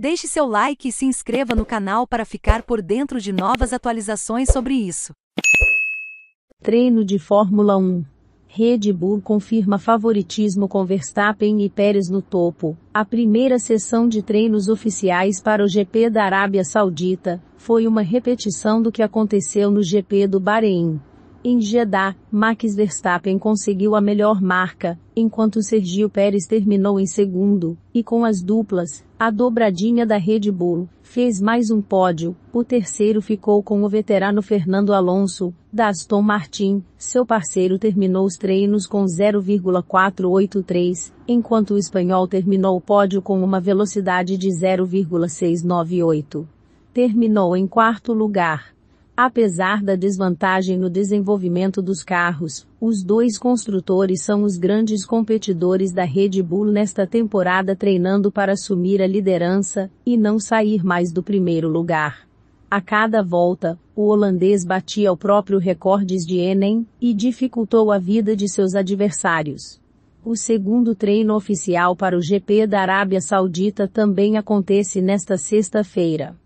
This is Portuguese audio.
Deixe seu like e se inscreva no canal para ficar por dentro de novas atualizações sobre isso. Treino de Fórmula 1 Red Bull confirma favoritismo com Verstappen e Pérez no topo. A primeira sessão de treinos oficiais para o GP da Arábia Saudita foi uma repetição do que aconteceu no GP do Bahrein. Em Jeddah, Max Verstappen conseguiu a melhor marca, enquanto Sergio Pérez terminou em segundo, e com as duplas, a dobradinha da Red Bull, fez mais um pódio, o terceiro ficou com o veterano Fernando Alonso, da Aston Martin, seu parceiro terminou os treinos com 0,483, enquanto o espanhol terminou o pódio com uma velocidade de 0,698. Terminou em quarto lugar. Apesar da desvantagem no desenvolvimento dos carros, os dois construtores são os grandes competidores da Red Bull nesta temporada treinando para assumir a liderança e não sair mais do primeiro lugar. A cada volta, o holandês batia o próprio recordes de Enem e dificultou a vida de seus adversários. O segundo treino oficial para o GP da Arábia Saudita também acontece nesta sexta-feira.